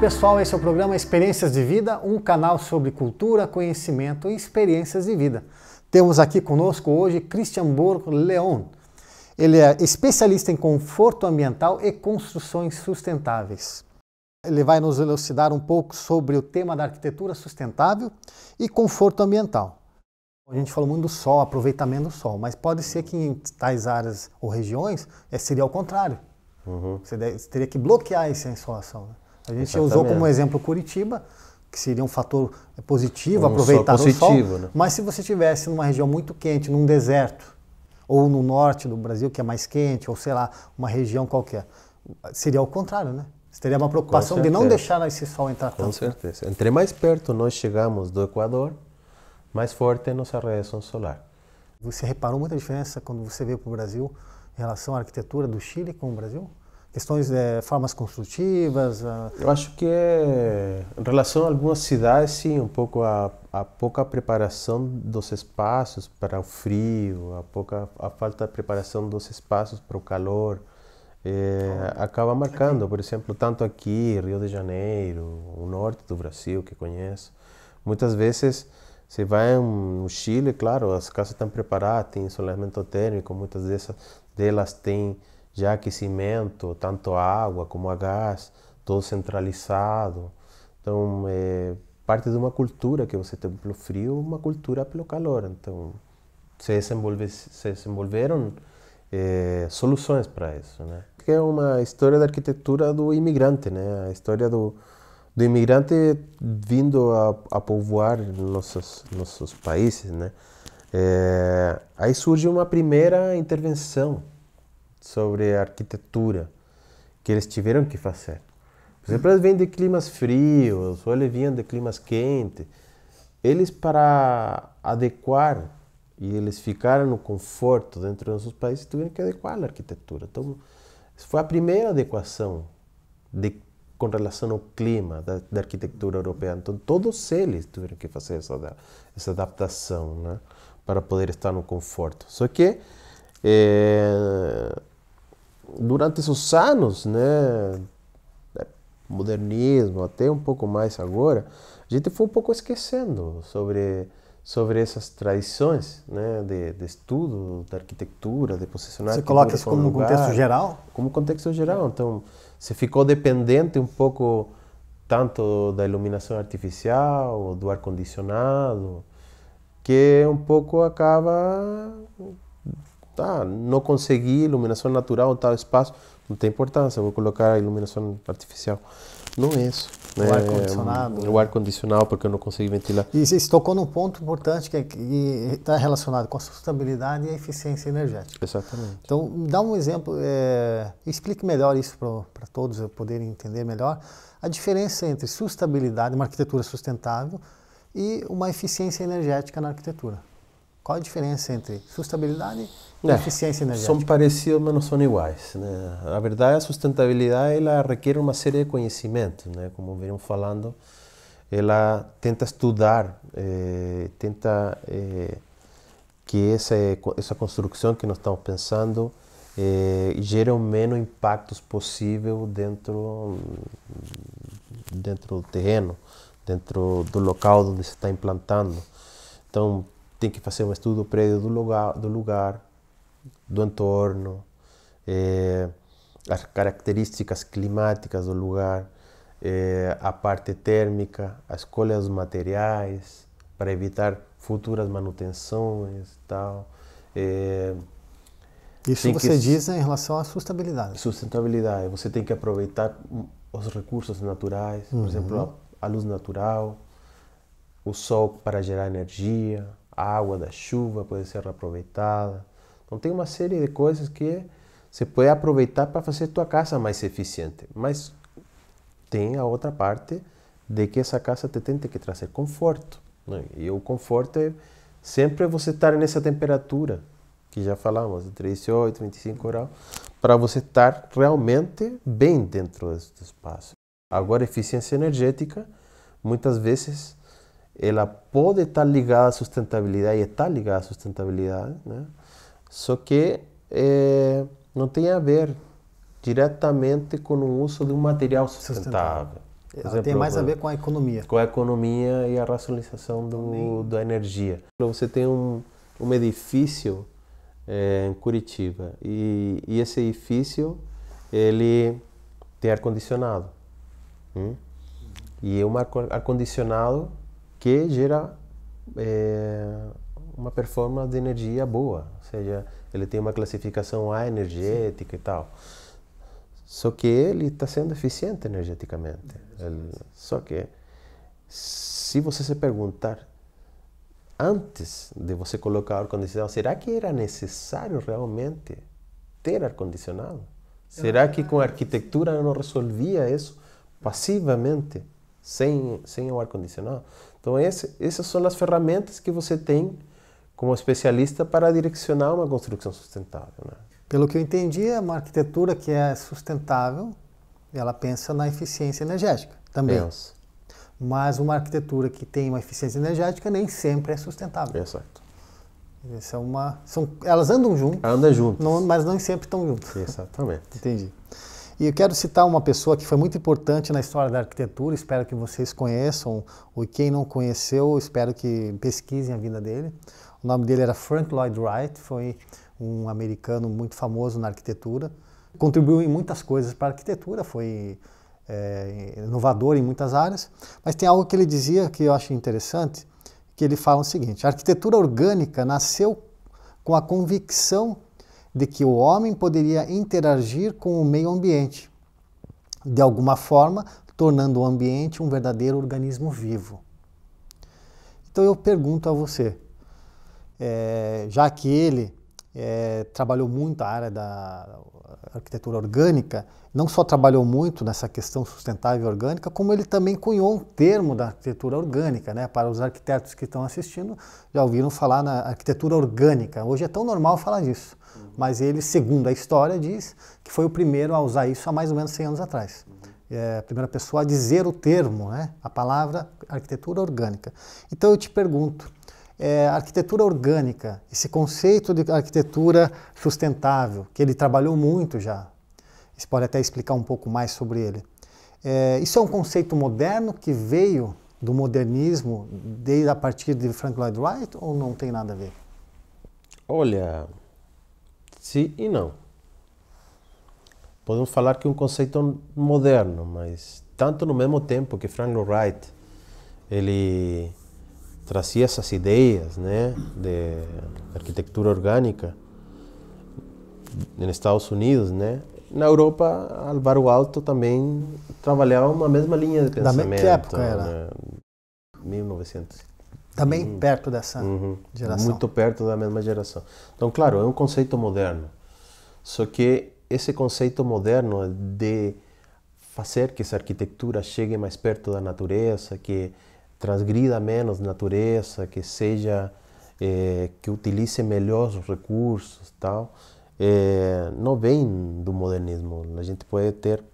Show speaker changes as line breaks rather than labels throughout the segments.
pessoal, esse é o programa Experiências de Vida, um canal sobre cultura, conhecimento e experiências de vida. Temos aqui conosco hoje Christian Borgo Leon. Ele é especialista em conforto ambiental e construções sustentáveis. Ele vai nos elucidar um pouco sobre o tema da arquitetura sustentável e conforto ambiental. A gente falou muito do sol, aproveitamento do sol, mas pode ser que em tais áreas ou regiões eh, seria o contrário. Uhum. Você teria que bloquear essa insolação. Né?
A gente Exatamente. usou como
exemplo Curitiba, que seria um fator positivo, um aproveitar positivo, o sol. Né? Mas se você estivesse numa região muito quente, num deserto, ou no norte do Brasil, que é mais quente, ou sei lá, uma região qualquer, seria o contrário, né? Você teria uma preocupação de não deixar esse sol entrar tanto. Com
certeza. Entre mais perto nós chegamos do Equador, mais forte é nossa radiação solar.
Você reparou muita diferença quando você veio para o Brasil em relação à arquitetura do Chile com o Brasil? questões de eh, formas construtivas? Ah. Eu
acho que é, em relação a algumas cidades, sim, um pouco a, a pouca preparação dos espaços para o frio, a pouca a falta de preparação dos espaços para o calor, é, acaba marcando, por exemplo, tanto aqui, Rio de Janeiro, o norte do Brasil que conheço, muitas vezes você vai no Chile, claro, as casas estão preparadas, tem isolamento térmico, muitas dessas delas têm já aquecimento, tanto a água como a gás, todo centralizado. Então, é parte de uma cultura que você tem pelo frio, uma cultura pelo calor. Então, se, desenvolve, se desenvolveram é, soluções para isso, né? Que é uma história da arquitetura do imigrante, né? A história do, do imigrante vindo a, a povoar nossos nossos países, né? É, aí surge uma primeira intervenção sobre a arquitetura que eles tiveram que fazer. Por exemplo, eles vêm de climas frios, ou eles vinham de climas quentes. Eles, para adequar e eles ficaram no conforto dentro dos seus países, tiveram que adequar a arquitetura. Então, foi a primeira adequação de, com relação ao clima da, da, arquitetura europeia. Então, todos eles tiveram que fazer essa, essa adaptação né, para poder estar no conforto. Só que. Eh, durante esses anos, né, é, modernismo, até um pouco mais agora, a gente foi um pouco esquecendo sobre sobre essas tradições né, de, de estudo, da arquitetura, de posicionar. Você coloca isso como lugar, contexto geral? Como contexto geral. Então, você ficou dependente um pouco tanto da iluminação artificial, do ar-condicionado, que um pouco acaba ah, não consegui iluminação natural em tal espaço, não tem importância, vou colocar a iluminação artificial. Não
é isso. Né? O eh, ar-condicionado.
o ar-condicionado, porque eu não consegui ventilar.
E você tocou num ponto importante que é está relacionado com a sustentabilidade e a eficiência energética. Exatamente. Então, dá um exemplo, é, explique melhor isso para todos poderem entender melhor, a diferença entre sustentabilidade, uma arquitetura sustentável, e uma eficiência energética na arquitetura. Qual a diferença entre sustentabilidade e é, eficiência energética? São parecidos,
mas não são iguais. Né? Na verdade, é a sustentabilidade ela requer uma série de conhecimentos, né? como vimos falando, ela tenta estudar, eh, tenta eh, que essa, essa construção que nós estamos pensando eh, gere o menos impactos possível dentro, dentro do terreno, dentro do local onde se está implantando. Então, tem que fazer um estudo prévio do lugar, do, lugar, do entorno, eh, as características climáticas do lugar, eh, a parte térmica, a escolha dos materiais para evitar futuras manutenções e tal. Eh,
isso você que, diz
em relação à sustentabilidade. Sustentabilidade. Você tem que aproveitar os recursos naturais, uhum. por exemplo, a luz natural, o sol para gerar energia, a água da chuva pode ser aproveitada. Então tem uma série de coisas que você pode aproveitar para fazer tua casa mais eficiente. Mas tem a outra parte de que essa casa te tem que trazer conforto. Né? E o conforto é sempre você estar nessa temperatura que já falamos, entre 18 e 25 graus, para você estar realmente bem dentro desse espaço. Agora, eficiência energética, muitas vezes ela pode estar ligada à sustentabilidade e está ligada à sustentabilidade, né? só que é, não tem a ver diretamente com o uso de um material sustentável. sustentável. tem mais a ver com a economia. Com a economia e a racionalização do, da energia. Você tem um, um edifício é, em Curitiba e, e, esse edifício ele tem ar condicionado hum? e é o ar condicionado que gera é, uma performance de energia boa, ou seja, ele tem uma classificação A energética Sim. e tal. Só que ele está sendo eficiente energeticamente. Ele, só que se você se perguntar antes de você colocar ar-condicionado, será que era necessário realmente ter ar-condicionado? Será que com a arquitetura não resolvia isso passivamente, sem, sem o ar-condicionado? Então, esse, essas são as ferramentas que você tem como especialista para direcionar uma construção sustentável. Né?
Pelo que eu entendi, é uma arquitetura que é sustentável, ela pensa na eficiência energética também. Mas uma arquitetura que tem uma eficiência energética nem sempre é sustentável. Exato. Essa é uma, são, elas andam juntas. Andam juntas. Não, mas não sempre estão juntas. Exatamente. entendi. E eu quero citar uma pessoa que foi muito importante na história da arquitetura, espero que vocês conheçam, ou quem não conheceu, espero que pesquisem a vida dele. O nome dele era Frank Lloyd Wright, foi um americano muito famoso na arquitetura. Contribuiu em muitas coisas para a arquitetura, foi é, inovador em muitas áreas, mas tem algo que ele dizia que eu acho interessante, que ele fala o seguinte, a arquitetura orgânica nasceu com a convicção de que o homem poderia interagir com o meio ambiente, de alguma forma tornando o ambiente um verdadeiro organismo vivo. Então eu pergunto a você, é, já que ele é, trabalhou muito a área da arquitetura orgânica, não só trabalhou muito nessa questão sustentável e orgânica, como ele também cunhou um termo da arquitetura orgânica. Né? Para os arquitetos que estão assistindo, já ouviram falar na arquitetura orgânica. Hoje é tão normal falar disso, uhum. mas ele, segundo a história, diz que foi o primeiro a usar isso há mais ou menos 100 anos atrás. Uhum. É a primeira pessoa a dizer o termo, né? a palavra arquitetura orgânica. Então eu te pergunto, é, arquitetura orgânica, esse conceito de arquitetura sustentável, que ele trabalhou muito já. Você pode até explicar um pouco mais sobre ele. É, isso é um conceito moderno que veio do modernismo desde a partir de Frank Lloyd Wright ou não tem nada a ver?
Olha, sim e não. Podemos falar que é um conceito moderno, mas tanto no mesmo tempo que Frank Lloyd Wright ele trazia essas ideias né, de arquitetura orgânica nos Estados Unidos, né? Na Europa, Álvaro Alto também trabalhava uma mesma linha de pensamento. Da mm. que época era? Né? 1900. Também uhum. perto dessa uhum. geração. Muito perto da mesma geração. Então, claro, é um conceito moderno. Só que esse conceito moderno de fazer que essa arquitetura chegue mais perto da natureza, que transgrida menos natureza, que seja é, que utilize melhor os recursos, tal, é, não vem do modernismo. A gente pode ter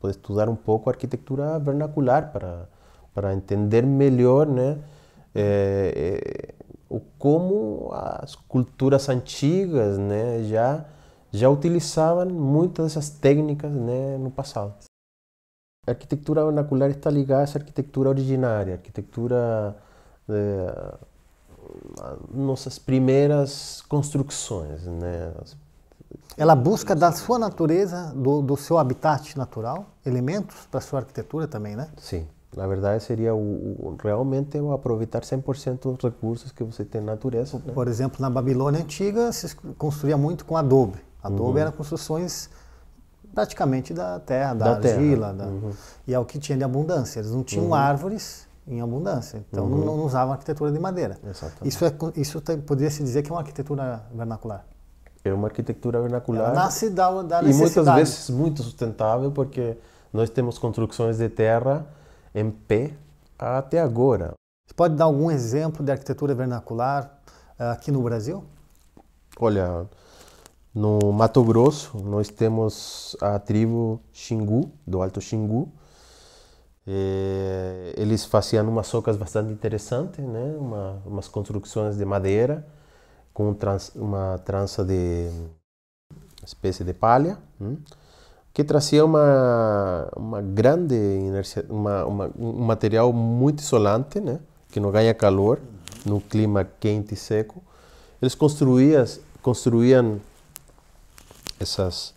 pode estudar um pouco a arquitetura vernacular para para entender melhor, né, é, o como as culturas antigas, né, já já utilizavam muitas dessas técnicas, né, no passado. A arquitetura vernacular está ligada a essa arquitetura originária, é, a arquitetura de
nossas primeiras construções, né? Ela busca da sua natureza, do, do seu habitat natural, elementos para sua arquitetura também, né? Sim. Na verdade, seria o, o, realmente o aproveitar 100% dos recursos que você tem na natureza. Né? Por exemplo, na Babilônia Antiga se construía muito com adobe. Adobe uhum. eram construções praticamente da terra, da, da argila. Terra. Da, uhum. E é o que tinha de abundância. Eles não tinham uhum. árvores em abundância, então uhum. não, não, usavam arquitetura de madeira. Exatamente. Isso, é, isso tem, poderia se dizer que é uma arquitetura vernacular.
É uma arquitetura vernacular. Ela nasce
da, da necessidade. E muitas vezes
muito sustentável, porque nós temos construções de terra
em pé até agora. Você pode dar algum exemplo de arquitetura vernacular ah, aqui no Brasil?
Olha, no Mato Grosso, nós temos a tribo Xingu, do Alto Xingu. E é, eles faziam umas socas bastante interessantes, né? Uma, umas construções de madeira com trans, uma trança de espécie de palha, hum? que trazia uma, uma grande inércia, uma, uma, um material muito isolante, né? que não ganha calor no clima quente e seco. Eles construíam, construíam essas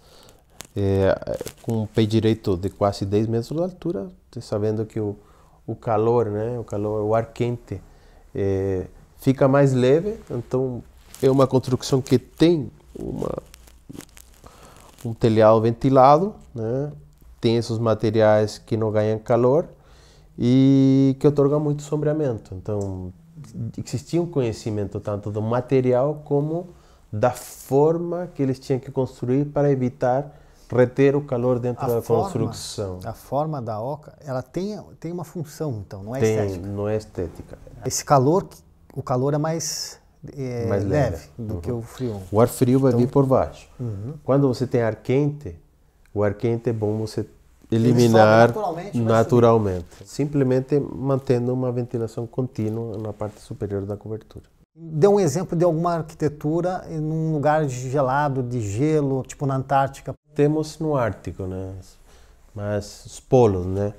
é, com um pé direito de quase 10 metros de altura, sabendo que o, o calor, né, o calor, o ar quente é, fica mais leve, então é uma construção que tem uma, um telhado ventilado, né, tem esses materiais que não ganham calor e que otorgam muito sombreamento. Então existia um conhecimento tanto do material como da forma que eles tinham que construir para evitar reter o calor dentro a da forma, construção.
A forma da oca, ela tem, tem uma função, então, não é tem, estética.
Não é estética.
Esse calor, o calor é mais, é, mais leve, leve do uhum. que o frio.
O ar frio vai então, vir por baixo. Uhum. Quando você tem ar quente, o ar quente é bom você eliminar naturalmente, naturalmente simplesmente mantendo uma ventilação contínua na parte superior da cobertura.
Deu um exemplo de alguma arquitetura em um lugar gelado, de gelo, tipo na Antártica. Temos no Ártico, né? Mas os polos, né?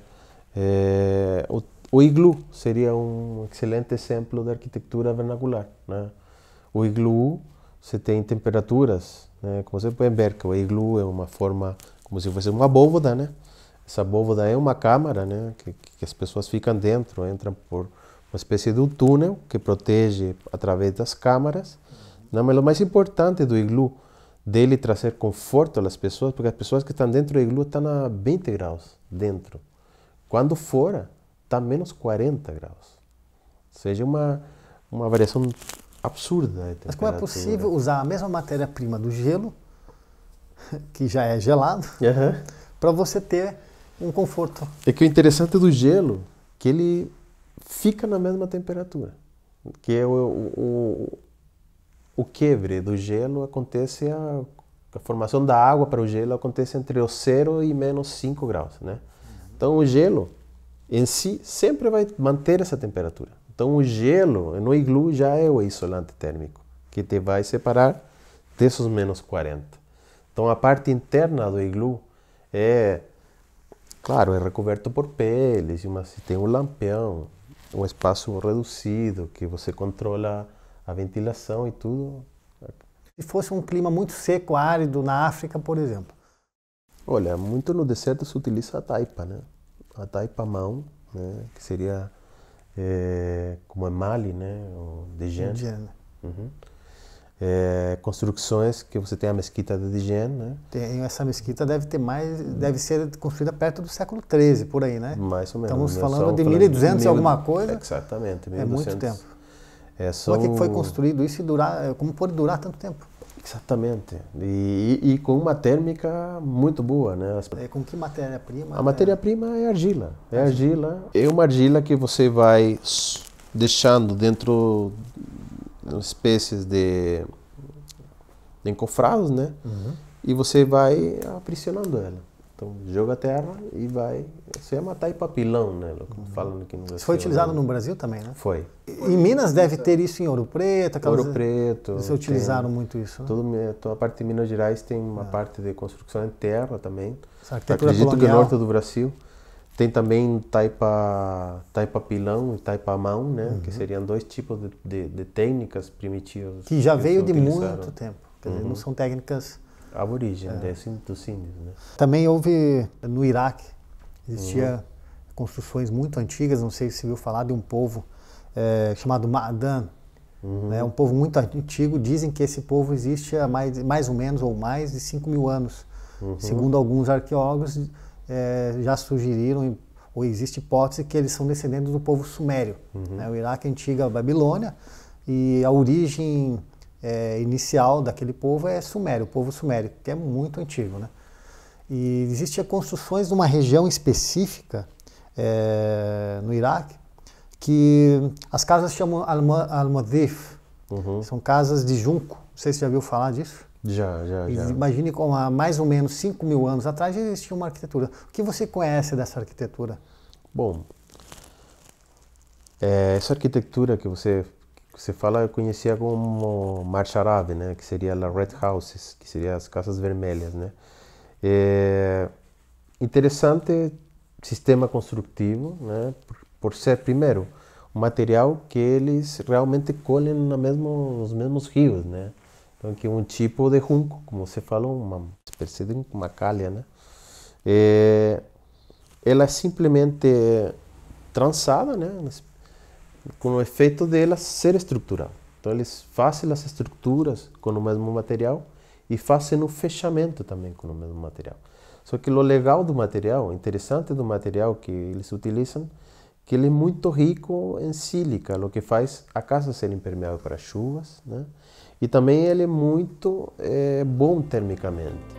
É, o, o iglu seria um excelente exemplo da arquitetura vernacular, né? O iglu, você tem temperaturas, né? Como você pode ver, que o iglu é uma forma, como se fosse uma bóveda, né? Essa bóveda é uma câmara, né? Que, que as pessoas ficam dentro, entram por uma espécie de um túnel que protege através das câmaras. Não, mas o mais importante do iglu, dele trazer conforto às pessoas, porque as pessoas que estão dentro do iglu estão a 20 graus dentro. Quando fora, está a menos 40 graus. Ou seja, uma, uma variação absurda. Mas como é possível
usar a mesma matéria-prima do gelo, que já é gelado, uhum. para você ter um conforto?
É que o interessante do gelo, que ele
fica na mesma temperatura.
Que é o, o, o quebre do gelo acontece, a, a, formação da água para o gelo acontece entre o 0 e menos 5 graus, né? Então o gelo em si sempre vai manter essa temperatura. Então o gelo no iglu já é o isolante térmico, que te vai separar desses menos 40. Então a parte interna do iglu é, claro, é recoberto por peles, mas tem um lampião, um espaço reduzido, que você controla a ventilação e tudo.
Se fosse um clima muito seco, árido, na África, por exemplo?
Olha, muito no deserto se utiliza a taipa, né? A taipa mão, né? que seria é, como é Mali, né? Ou Dejane. Dejane. Uhum é, construções que você tem a mesquita de Dijen, né?
Tem, essa mesquita deve ter mais, deve ser construída perto do século XIII, por aí, né? Mais ou menos. Estamos né? falando de 1200 e alguma coisa.
Exatamente, 1200. É muito tempo. É Como é que foi
construído isso e durar, como pode durar tanto tempo?
Exatamente. E, e, e com uma térmica muito boa, né? As...
É, com que matéria-prima? A é...
matéria-prima é argila. É argila. É uma argila que você vai deixando dentro espécies de, de encofrados, né? Uhum. E você vai aprisionando ela. Então, joga a terra e vai. Você ia matar papilão, né? Como uhum. falam
aqui no Brasil. Foi utilizado né? no Brasil também, né? Foi.
E, em Minas deve ter isso em Ouro Preto. Aquelas... Ouro Preto. Eles utilizaram muito isso. Né? Todo, toda a parte de Minas Gerais tem uma é. parte de construção em terra também. Acredito colonial. que o norte do Brasil. Tem também taipa, taipa pilão e taipa mão, né? Uhum. Que seriam dois tipos de, de, de técnicas primitivas. Que já que veio de muito tempo. Quer dizer, não uhum. são técnicas... A origem é. desse, né? assim, dos índios, né?
Também houve no Iraque. Existia uhum. construções muito antigas. Não sei se viu falar de um povo é, chamado Madan. Uhum. É né? um povo muito antigo. Dizem que esse povo existe há mais, mais ou menos ou mais de 5 mil anos. Uhum. Segundo alguns arqueólogos é, já sugeriram ou existe hipótese que eles são descendentes do povo sumério. Uhum. Né? O Iraque é a antiga Babilônia e a origem é, inicial daquele povo é sumério, o povo sumério, que é muito antigo. Né? E existiam construções de uma região específica é, no Iraque que as casas chamam al-Madif, uhum. são casas de junco, não sei se você já viu falar disso.
Já, já, já. Imagine
como há mais ou menos 5 mil anos atrás existia uma arquitetura. O que você conhece dessa arquitetura? Bom,
é, essa arquitetura que você que você fala eu conhecia como marcha árabe, né? Que seria as red houses, que seria as casas vermelhas, né? É interessante sistema construtivo, né? Por, por ser primeiro um material que eles realmente colhem na mesmo, nos mesmos rios, né? Então, que é um tipo de junco, como você falou, uma espécie de uma calha, né? É, ela é simplesmente trançada, né? Com o efeito dela ser estrutural. Então, eles fazem as estruturas com o mesmo material e fazem o fechamento também com o mesmo material. Só que o legal do material, interessante do material que eles utilizam, que ele é muito rico em sílica, o que faz a casa ser impermeável para chuvas, né? E também ele é muito é, bom termicamente.